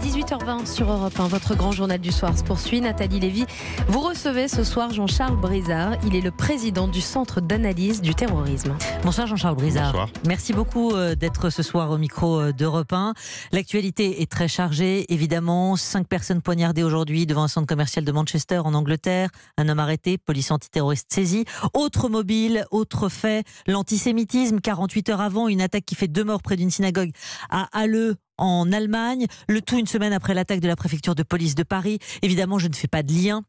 18h20 sur Europe 1, votre grand journal du soir se poursuit. Nathalie Lévy, vous recevez ce soir Jean-Charles Brizard. Il est le président du Centre d'analyse du terrorisme. Bonsoir Jean-Charles Brizard. Merci beaucoup euh, d'être ce soir au micro euh, d'Europe 1. L'actualité est très chargée, évidemment. Cinq personnes poignardées aujourd'hui devant un centre commercial de Manchester en Angleterre. Un homme arrêté, police antiterroriste saisie. Autre mobile, autre fait, l'antisémitisme. 48 heures avant, une attaque qui fait deux morts près d'une synagogue à Halleux en Allemagne, le tout une semaine après l'attaque de la préfecture de police de Paris. Évidemment, je ne fais pas de lien.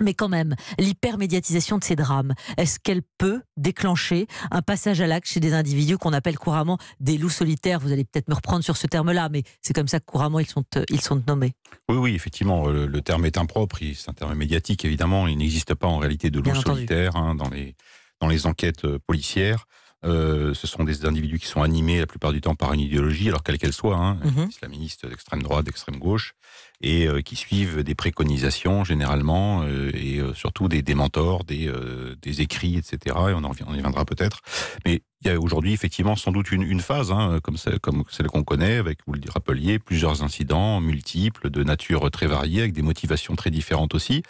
Mais quand même, l'hypermédiatisation de ces drames, est-ce qu'elle peut déclencher un passage à l'acte chez des individus qu'on appelle couramment des loups solitaires Vous allez peut-être me reprendre sur ce terme-là, mais c'est comme ça que couramment ils sont, euh, ils sont nommés. Oui, oui, effectivement, le, terme est impropre, c'est un terme médiatique, évidemment, il n'existe pas en réalité de loups solitaires hein, dans, les, dans les enquêtes euh, policières. Euh, ce sont des individus qui sont animés la plupart du temps par une idéologie, alors quelle qu'elle soit, hein, mhm. islamiste d'extrême droite, d'extrême gauche, et euh, qui suivent des préconisations généralement, euh, et surtout des, mentors, des, écrits, etc. Et on, en, y viendra peut-être. Mais il y a aujourd'hui effectivement sans doute une, phase, hein, comme, comme celle qu'on connaît, avec, vous le rappeliez, plusieurs incidents multiples, de nature très variée, avec des motivations très différentes aussi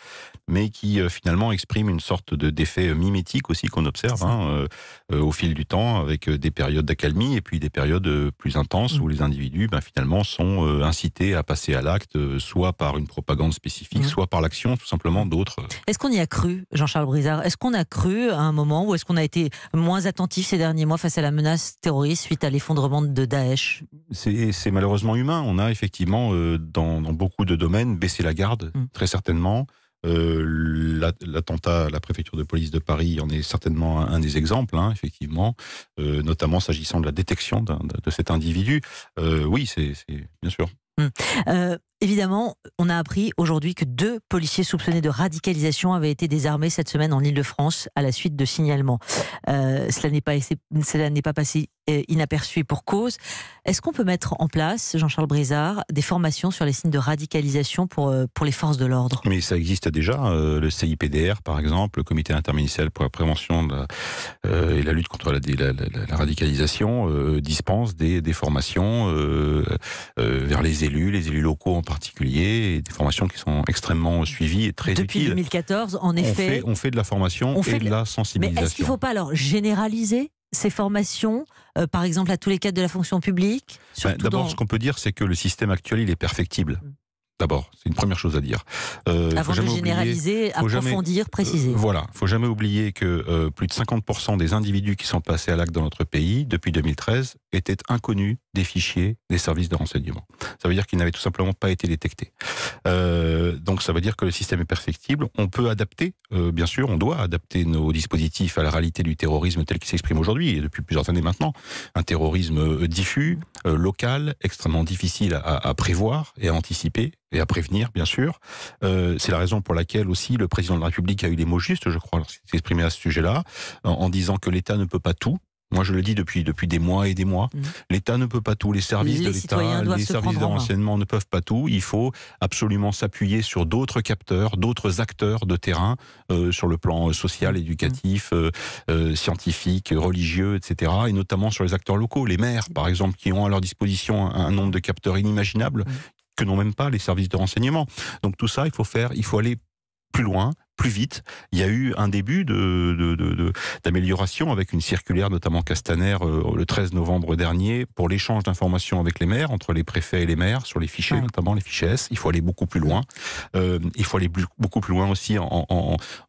mais qui euh, finalement exprime une sorte de d'effet euh, mimétique aussi qu'on observe hein, euh, au fil du temps, avec des périodes d'accalmie et puis des périodes plus intenses mm. où les individus ben, finalement sont incités à passer à l'acte, soit par une propagande spécifique, mm. soit par l'action tout simplement d'autres. Est-ce qu'on y a cru, Jean-Charles Brizard Est-ce qu'on a cru à un moment ou est-ce qu'on a été moins attentif ces derniers mois face à la menace terroriste suite à l'effondrement de Daesh C'est malheureusement humain. On a effectivement, dans, beaucoup de domaines, baissé la garde, mm. très certainement. Euh, l'attentat à la préfecture de police de Paris en est certainement un, des exemples, hein, effectivement, euh, notamment s'agissant de la détection de cet individu. Euh, oui, c'est bien sûr. Hum. Évidemment, on a appris aujourd'hui que deux policiers soupçonnés de radicalisation avaient été désarmés cette semaine en Ile-de-France à la suite de signalements. Euh, cela n'est pas, pas passé euh, inaperçu et pour cause. Est-ce qu'on peut mettre en place, Jean-Charles Brizard, des formations sur les signes de radicalisation pour, euh, pour les forces de l'ordre Mais ça existe déjà. le CIPDR, par exemple, le Comité interministériel pour la prévention de et la lutte contre la, radicalisation, dispense des, des formations vers les élus, les élus locaux en particulier, et des formations qui sont extrêmement suivies et très Depuis 2014, en effet. On fait, de la formation on fait et de la sensibilisation. Mais est-ce qu'il ne faut pas alors généraliser ces formations, euh, par exemple à tous les cadres de la fonction publique ben, D'abord, ce qu'on peut dire, c'est que le système actuel, il est perfectible. Hmm. D'abord, c'est une première chose à dire. Euh, Avant faut de généraliser, approfondir, préciser. préciser. Euh, il voilà, faut jamais oublier que euh, plus de 50% des individus qui sont passés à l'acte dans notre pays depuis 2013 étaient inconnus des fichiers des services de renseignement. Ça veut dire qu'ils n'avaient tout simplement pas été détectés. Euh, donc ça veut dire que le système est perfectible. On peut adapter, euh, bien sûr, on doit adapter nos dispositifs à la réalité du terrorisme tel qu'il s'exprime aujourd'hui et depuis plusieurs années maintenant. Un terrorisme euh, diffus, local, extrêmement difficile à, prévoir et à anticiper et à prévenir, bien sûr. C'est la raison pour laquelle aussi le président de la République a eu les mots justes, je crois, lorsqu'il s'est exprimé à ce sujet-là, en disant que l'État ne peut pas tout, moi, je le dis depuis, depuis des mois et des mois. Mhm. L'État ne peut pas tout. Les services de l'État, les services de renseignement ne peuvent pas tout. Il faut absolument s'appuyer sur d'autres capteurs, d'autres acteurs de terrain euh, sur le plan euh, social, mhm. éducatif, euh, scientifique, religieux, etc. Et notamment sur les acteurs locaux, les maires, par exemple, qui ont à leur disposition un, nombre de capteurs inimaginables. Mhm. que n'ont même pas les services de renseignement. Donc tout ça, il faut faire, il faut aller plus loin, plus vite. Il y a eu un début d'amélioration de, de, avec une circulaire, notamment Castaner, euh, le 13 novembre dernier, pour l'échange d'informations avec les maires, entre les préfets et les maires, sur les fichiers, notamment les fichiers S. Il faut aller beaucoup plus loin. Euh, il faut aller beaucoup plus loin aussi en,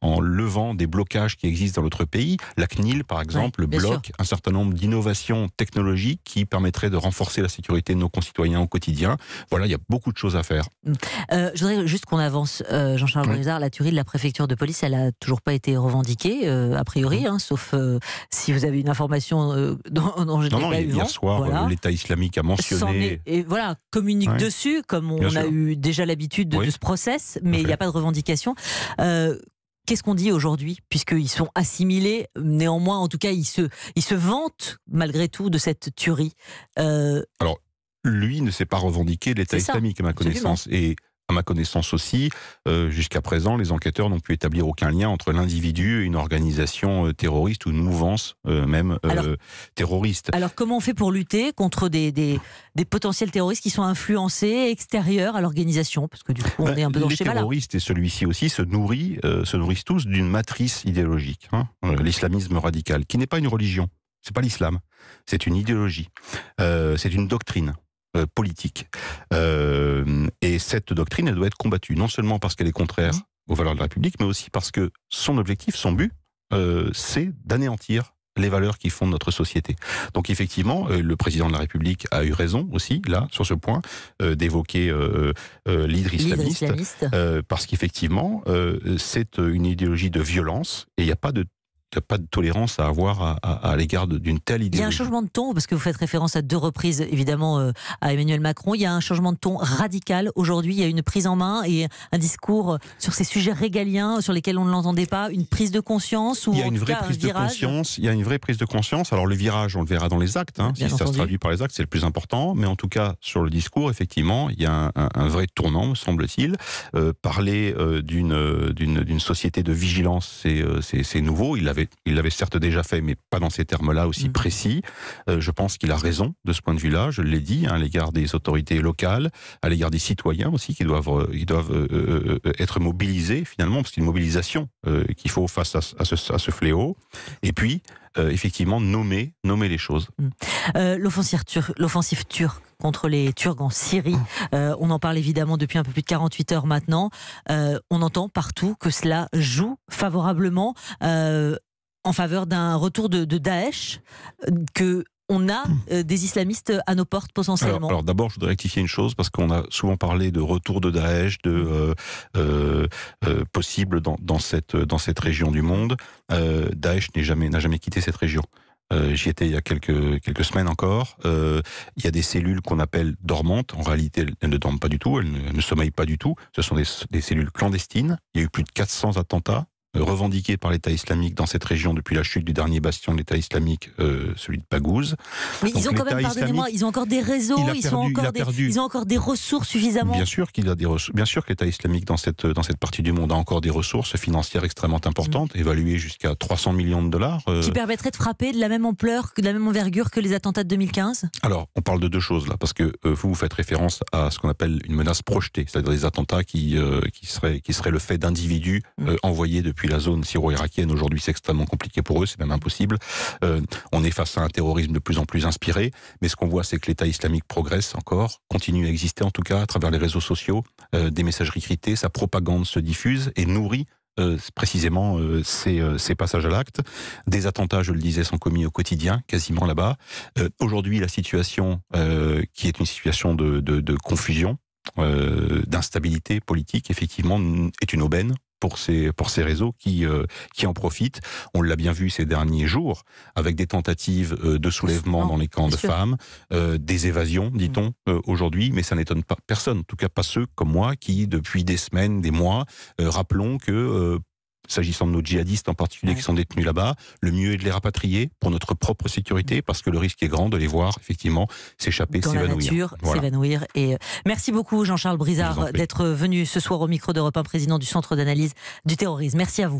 en, levant des blocages qui existent dans l'autre pays. La CNIL, par exemple, bloque un certain nombre d'innovations technologiques qui permettraient de renforcer la sécurité de nos concitoyens au quotidien. Voilà, il y a beaucoup de choses à faire. Hum. Euh, je voudrais juste qu'on avance, Jean-Charles la tuerie de la préfecture de police, elle n'a toujours pas été revendiquée, euh, a priori, mmh. hein, sauf euh, si vous avez une information euh, dont, je n'ai pas eu hier soir, l'État islamique a mentionné... et voilà, communique dessus, comme on a eu déjà l'habitude de, ce process, mais il n'y a pas de revendication. Qu'est-ce qu'on dit aujourd'hui Puisqu'ils sont assimilés, néanmoins, en tout cas, ils se, ils se vantent malgré tout de cette tuerie. Alors, lui ne s'est pas revendiqué l'État islamique, à ma connaissance. Et à ma connaissance aussi, euh, jusqu'à présent, les enquêteurs n'ont pu établir aucun lien entre l'individu et une organisation euh, terroriste ou une mouvance euh, même terroriste. Alors comment on fait pour lutter contre des, potentiels terroristes qui sont influencés extérieurs à l'organisation Parce que du coup, on ben, est un peu dans le schéma Les terroristes et celui-ci aussi se, nourrit, se nourrissent tous d'une matrice idéologique, hein, l'islamisme radical, qui n'est pas une religion, c'est pas l'islam, c'est une idéologie, c'est une doctrine. Euh, politique. Euh, et cette doctrine, elle doit être combattue, non seulement parce qu'elle est contraire mmh. aux valeurs de la République, mais aussi parce que son objectif, son but, euh, c'est d'anéantir les valeurs qui fondent notre société. Donc effectivement, le président de la République a eu raison aussi, là, sur ce point, d'évoquer euh, parce qu'effectivement, c'est une idéologie de violence, et il n'y a pas de n'y a pas de tolérance à avoir à, l'égard d'une telle idée. Il y a un changement de ton, parce que vous faites référence à deux reprises, évidemment, euh, à Emmanuel Macron. Il y a un changement de ton radical. Aujourd'hui, il y a une prise en main et un discours sur ces sujets régaliens sur lesquels on ne l'entendait pas. Une prise de conscience ou il y a une vraie prise de conscience. Il y a une vraie prise de conscience. Alors, le virage, on le verra dans les actes. Hein, si ça se traduit par les actes, c'est le plus important. Mais en tout cas, sur le discours, effectivement, il y a un, vrai tournant, me semble-t-il. Euh, parler euh, d'une société de vigilance, c'est nouveau. Il l'avait il l'avait certes déjà fait, mais pas dans ces termes-là aussi mm. précis. Euh, je pense qu'il a raison de ce point de vue-là. Je l'ai dit hein, à l'égard des autorités locales, à l'égard des citoyens aussi qui doivent, euh, ils doivent euh, être mobilisés finalement, parce qu'il une mobilisation qu'il faut face à, ce, fléau. Et puis, effectivement, nommer, nommer les choses. Mm. l'offensive turque contre les Turcs en Syrie. Mm. on en parle évidemment depuis un peu plus de 48 heures maintenant. on entend partout que cela joue favorablement en faveur d'un retour de, Daesh euh, que on a hmm. euh, des islamistes à nos portes potentiellement. Alors, d'abord, je voudrais rectifier une chose parce qu'on a souvent parlé de retour de Daesh, de hmm. euh, possible dans, cette dans cette région du monde. Daesh n'est jamais n'a jamais quitté cette région. J'y étais il y a quelques, quelques semaines encore. il y a des cellules qu'on appelle dormantes. En réalité, elles ne dorment pas du tout, elles ne, sommeillent pas du tout. Ce sont des, des, cellules clandestines. Il y a eu plus de 400 attentats euh, revendiqué par l'État islamique dans cette région depuis la chute du dernier bastion de l'État islamique, euh, celui de pagouz Mais ils ont quand même, pardonnez-moi, ils ont encore des réseaux, ils, encore ils ont encore des ressources suffisamment. Bien sûr qu'il a des bien sûr que l'État islamique dans cette dans cette partie du monde a encore des ressources financières extrêmement importantes, mm. évaluées jusqu'à 300 millions de dollars. Euh. Qui permettraient de frapper de la même ampleur, de la même envergure que les attentats de 2015. Alors, on parle de deux choses là, parce que vous vous faites référence à ce qu'on appelle une menace projetée, c'est-à-dire des attentats qui qui seraient qui seraient le fait d'individus mm. envoyés depuis la zone syro-irakienne aujourd'hui c'est extrêmement compliqué pour eux, c'est même impossible. Euh, on est face à un terrorisme de plus en plus inspiré, mais ce qu'on voit c'est que l'État islamique progresse encore, continue à exister en tout cas à travers les réseaux sociaux, euh, des messageries cryptées, sa propagande se diffuse et nourrit euh, précisément ces, passages à l'acte. Des attentats, je le disais, sont commis au quotidien, quasiment là-bas. Aujourd'hui, la situation qui est une situation de confusion, d'instabilité politique, effectivement, est une aubaine pour ces, pour ces réseaux qui, euh, qui en profitent. On l'a bien vu ces derniers jours, avec des tentatives euh, de soulèvement dans les camps de femmes, euh, des évasions, mm. dit-on, aujourd'hui, mais ça n'étonne pas personne, en tout cas pas ceux comme moi qui, depuis des semaines, des mois, rappelons que s'agissant de nos djihadistes en particulier qui sont détenus là-bas, le mieux est de les rapatrier pour notre propre sécurité parce que le risque est grand de les voir effectivement s'échapper, s'évanouir. s'évanouir. Et euh, merci beaucoup Jean-Charles Brizard d'être venu ce soir au micro d'Europe 1, président du Centre d'analyse du terrorisme. Merci à vous.